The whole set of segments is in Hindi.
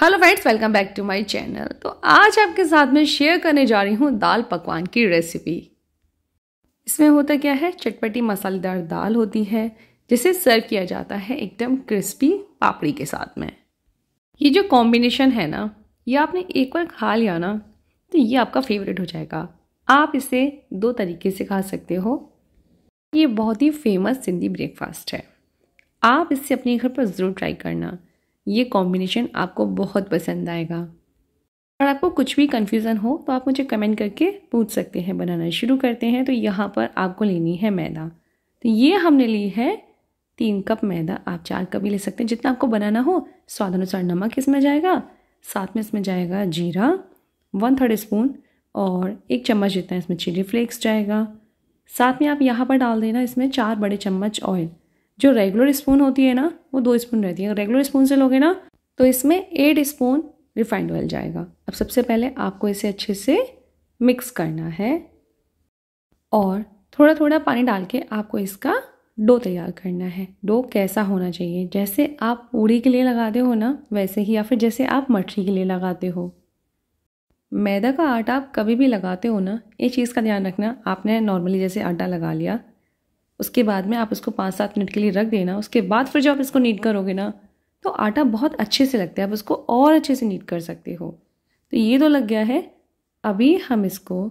hello friends welcome back to my channel तो आज आपके साथ में शेयर करने जा रही हूँ दाल पकवान की रेसिपी इसमें होता क्या है चटपटी मसालेदार दाल होती है जिसे सर्व किया जाता है एकदम क्रिस्पी पापड़ी के साथ में ये जो कॉम्बिनेशन है ना ये आपने एक बार खा लिया ना तो ये आपका फेवरेट हो जाएगा आप इसे दो तरीके से खा सकते हो ये बहुत ही फेमस सिंधी ब्रेकफास्ट है आप इसे अपने घर पर ज़रूर ट्राई करना ये कॉम्बिनेशन आपको बहुत पसंद आएगा और आपको कुछ भी कन्फ्यूज़न हो तो आप मुझे कमेंट करके पूछ सकते हैं बनाना शुरू करते हैं तो यहाँ पर आपको लेनी है मैदा तो ये हमने ली है तीन कप मैदा आप चार कप भी ले सकते हैं जितना आपको बनाना हो स्वाद अनुसार नमक इसमें जाएगा साथ में इसमें जाएगा जीरा वन थर्ड स्पून और एक चम्मच जितना इसमें चिली फ्लेक्स जाएगा साथ में आप यहाँ पर डाल देना इसमें चार बड़े चम्मच ऑयल जो रेगुलर स्पून होती है ना वो दो स्पून रहती है अगर रेगुलर स्पून से लोगे ना तो इसमें एट स्पून रिफाइंड ऑयल जाएगा अब सबसे पहले आपको इसे अच्छे से मिक्स करना है और थोड़ा थोड़ा पानी डाल के आपको इसका डो तैयार करना है डो कैसा होना चाहिए जैसे आप पूड़ी के लिए लगाते हो ना वैसे ही या फिर जैसे आप मठरी के लिए लगाते हो मैदा का आटा आप कभी भी लगाते हो ना ये चीज़ का ध्यान रखना आपने नॉर्मली जैसे आटा लगा लिया उसके बाद में आप उसको पाँच सात मिनट के लिए रख देना उसके बाद फिर जब आप इसको नीट करोगे ना तो आटा बहुत अच्छे से लगता है आप उसको और अच्छे से नीट कर सकते हो तो ये तो लग गया है अभी हम इसको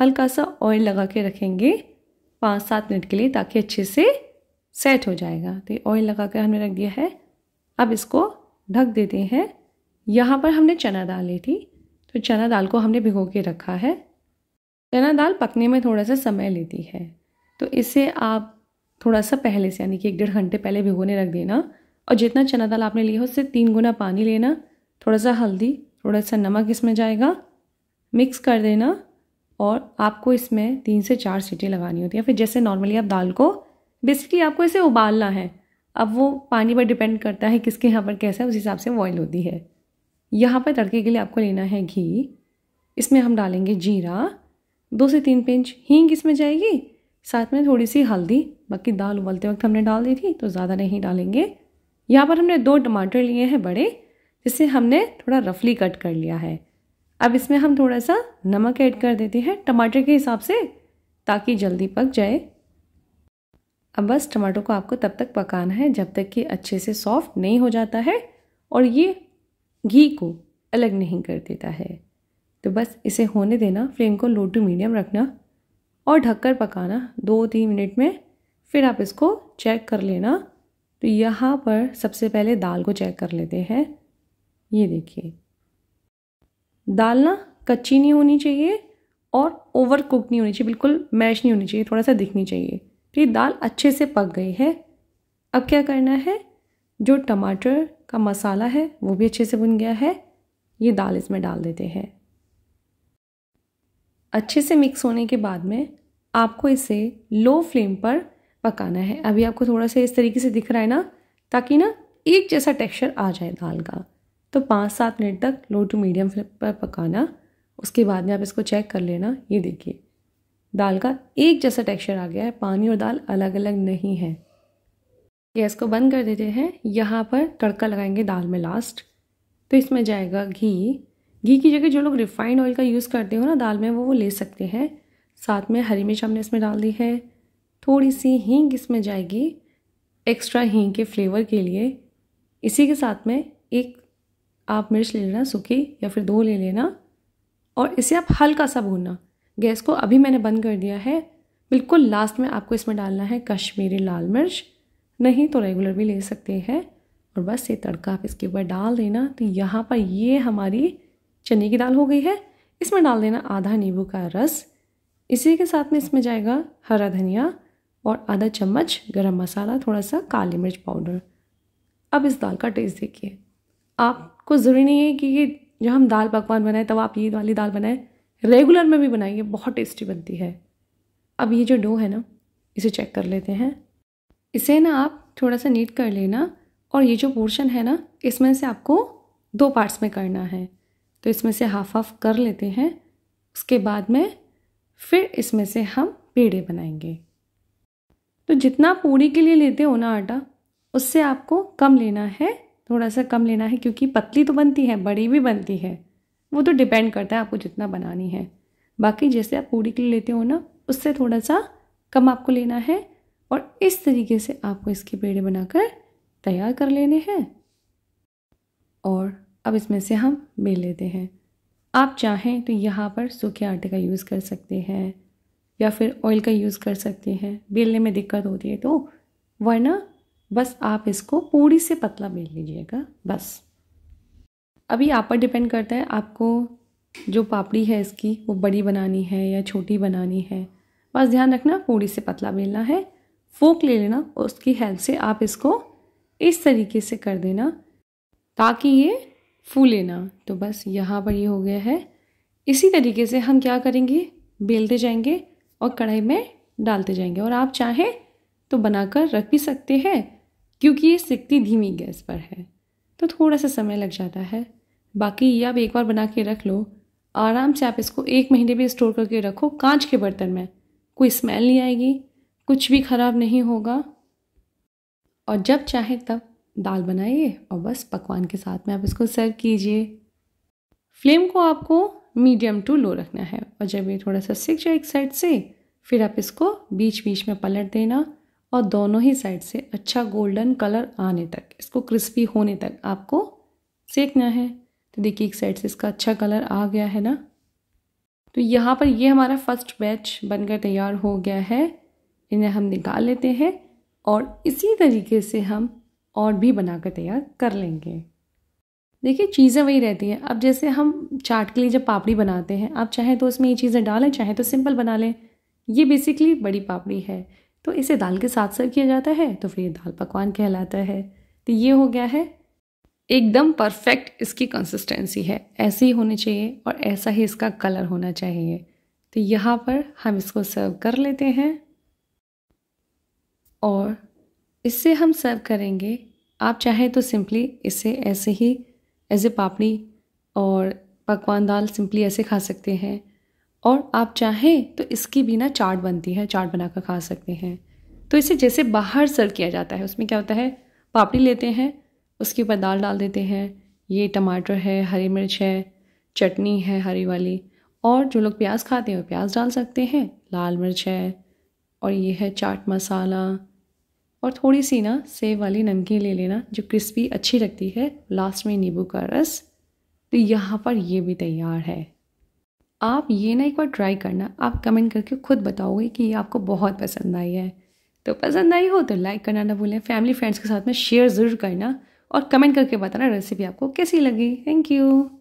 हल्का सा ऑयल लगा के रखेंगे पाँच सात मिनट के लिए ताकि अच्छे से सेट हो जाएगा तो ये ऑयल लगा कर हमने रख दिया है अब इसको ढक देते हैं यहाँ पर हमने चना दाल ली थी तो चना दाल को हमने भिगो के रखा है चना दाल पकने में थोड़ा सा समय लेती है तो इसे आप थोड़ा सा पहले से यानी कि एक डेढ़ घंटे पहले भिगोने रख देना और जितना चना दाल आपने लिया उससे तीन गुना पानी लेना थोड़ा सा हल्दी थोड़ा सा नमक इसमें जाएगा मिक्स कर देना और आपको इसमें तीन से चार सीटें लगानी होती हैं फिर जैसे नॉर्मली आप दाल को बेसिकली आपको इसे उबालना है अब वो पानी पर डिपेंड करता है किसके यहाँ पर कैसा है उस हिसाब से बॉयल होती है यहाँ पर तड़के के लिए आपको लेना है घी इसमें हम डालेंगे जीरा दो से तीन पिंच हींग इसमें जाएगी साथ में थोड़ी सी हल्दी बाकी दाल उबलते वक्त हमने डाल दी थी तो ज़्यादा नहीं डालेंगे यहाँ पर हमने दो टमाटर लिए हैं बड़े जिसे हमने थोड़ा रफली कट कर लिया है अब इसमें हम थोड़ा सा नमक ऐड कर देते हैं टमाटर के हिसाब से ताकि जल्दी पक जाए अब बस टमाटो को आपको तब तक पकाना है जब तक कि अच्छे से सॉफ्ट नहीं हो जाता है और ये घी को अलग नहीं कर देता है तो बस इसे होने देना फ्लेम को लो टू मीडियम रखना और ढककर पकाना दो तीन मिनट में फिर आप इसको चेक कर लेना तो यहाँ पर सबसे पहले दाल को चेक कर लेते हैं ये देखिए दाल ना कच्ची नहीं होनी चाहिए और ओवर कुक नहीं होनी चाहिए बिल्कुल मैश नहीं होनी चाहिए थोड़ा सा दिखनी चाहिए तो ये दाल अच्छे से पक गई है अब क्या करना है जो टमाटर का मसाला है वो भी अच्छे से बुन गया है ये दाल इसमें डाल देते हैं अच्छे से मिक्स होने के बाद में आपको इसे लो फ्लेम पर पकाना है अभी आपको थोड़ा सा इस तरीके से दिख रहा है ना ताकि ना एक जैसा टेक्सचर आ जाए दाल का तो पाँच सात मिनट तक लो टू मीडियम फ्लेम पर पकाना उसके बाद में आप इसको चेक कर लेना ये देखिए दाल का एक जैसा टेक्सचर आ गया है पानी और दाल अलग अलग नहीं है गैस को बंद कर देते हैं यहाँ पर तड़का लगाएंगे दाल में लास्ट तो इसमें जाएगा घी घी की जगह जो लोग रिफाइंड ऑयल का यूज़ करते हो ना दाल में वो वो ले सकते हैं साथ में हरी मिर्च हमने इसमें डाल दी है थोड़ी सी हींग इसमें जाएगी एक्स्ट्रा हींग के फ्लेवर के लिए इसी के साथ में एक आप मिर्च ले लेना सूखी या फिर दो ले लेना और इसे आप हल्का सा भूनना गैस को अभी मैंने बंद कर दिया है बिल्कुल लास्ट में आपको इसमें डालना है कश्मीरी लाल मिर्च नहीं तो रेगुलर भी ले सकते हैं और बस ये तड़का आप इसके ऊपर डाल देना तो यहाँ पर ये हमारी चने की दाल हो गई है इसमें डाल देना आधा नींबू का रस इसी के साथ में इसमें जाएगा हरा धनिया और आधा चम्मच गरम मसाला थोड़ा सा काली मिर्च पाउडर अब इस दाल का टेस्ट देखिए आपको ज़रूरी नहीं है कि ये जब हम दाल पकवान बनाए तब आप ये वाली दाल बनाएं रेगुलर में भी बनाइए बहुत टेस्टी बनती है अब ये जो डो है ना इसे चेक कर लेते हैं इसे ना आप थोड़ा सा नीट कर लेना और ये जो पोर्शन है ना इसमें से आपको दो पार्ट्स में करना है तो इसमें से हाफ हाफ कर लेते हैं उसके बाद में फिर इसमें से हम पेड़े बनाएंगे तो जितना पूड़ी के लिए लेते हो ना आटा उससे आपको कम लेना है थोड़ा सा कम लेना है क्योंकि पतली तो बनती है बड़ी भी बनती है वो तो डिपेंड करता है आपको जितना बनानी है बाकी जैसे आप पूड़ी के लिए लेते हो ना उससे थोड़ा सा कम आपको लेना है और इस तरीके से आपको इसके पेड़े बनाकर तैयार कर लेने हैं और अब इसमें से हम बेल लेते हैं आप चाहें तो यहाँ पर सूखे आटे का यूज़ कर सकते हैं या फिर ऑयल का यूज़ कर सकते हैं बेलने में दिक्कत होती है तो वरना बस आप इसको पूरी से पतला बेल लीजिएगा बस अभी आप पर डिपेंड करता है आपको जो पापड़ी है इसकी वो बड़ी बनानी है या छोटी बनानी है बस ध्यान रखना पूरी से पतला बेलना है फोक ले लेना उसकी हेल्प से आप इसको इस तरीके से कर देना ताकि ये फूल लेना तो बस यहाँ पर ये हो गया है इसी तरीके से हम क्या करेंगे बेलते जाएंगे और कढ़ाई में डालते जाएंगे और आप चाहें तो बनाकर रख भी सकते हैं क्योंकि ये सिकती धीमी गैस पर है तो थोड़ा सा समय लग जाता है बाकी ये आप एक बार बना के रख लो आराम से आप इसको एक महीने भी स्टोर करके रखो कांच के बर्तन में कोई स्मेल नहीं आएगी कुछ भी ख़राब नहीं होगा और जब चाहे तब दाल बनाइए और बस पकवान के साथ में आप इसको सर्व कीजिए फ्लेम को आपको मीडियम टू लो रखना है और जब ये थोड़ा सा सिक जाए एक साइड से फिर आप इसको बीच बीच में पलट देना और दोनों ही साइड से अच्छा गोल्डन कलर आने तक इसको क्रिस्पी होने तक आपको सेकना है तो देखिए एक साइड से इसका अच्छा कलर आ गया है ना तो यहाँ पर ये हमारा फर्स्ट बैच बनकर तैयार हो गया है इन्हें हम निकाल लेते हैं और इसी तरीके से हम और भी बनाकर तैयार कर लेंगे देखिए चीज़ें वही रहती हैं अब जैसे हम चाट के लिए जब पापड़ी बनाते हैं आप चाहे तो उसमें ये चीज़ें डालें चाहे तो सिंपल बना लें ये बेसिकली बड़ी पापड़ी है तो इसे दाल के साथ सर्व किया जाता है तो फिर ये दाल पकवान कहलाता है तो ये हो गया है एकदम परफेक्ट इसकी कंसिस्टेंसी है ऐसे ही होनी चाहिए और ऐसा ही इसका कलर होना चाहिए तो यहाँ पर हम इसको सर्व कर लेते हैं और इससे हम सर्व करेंगे आप चाहें तो सिंपली इसे ऐसे ही एज ए पापड़ी और पकवान दाल सिंपली ऐसे खा सकते हैं और आप चाहें तो इसकी भी ना चाट बनती है चाट बना कर खा सकते हैं तो इसे जैसे बाहर सर्व किया जाता है उसमें क्या होता है पापड़ी लेते हैं उसके ऊपर दाल डाल देते हैं ये टमाटर है हरी मिर्च है चटनी है हरी वाली और जो लोग प्याज खाते हैं वो प्याज डाल सकते हैं लाल मिर्च है और ये है चाट मसाला और थोड़ी सी ना सेब वाली नमकीन ले लेना जो क्रिस्पी अच्छी लगती है लास्ट में नींबू का रस तो यहाँ पर ये भी तैयार है आप ये ना एक बार ट्राई करना आप कमेंट करके खुद बताओगे कि ये आपको बहुत पसंद आई है तो पसंद आई हो तो लाइक करना ना भूलें फैमिली फ्रेंड्स के साथ में शेयर ज़रूर करना और कमेंट करके बताना रेसिपी आपको कैसी लगी थैंक यू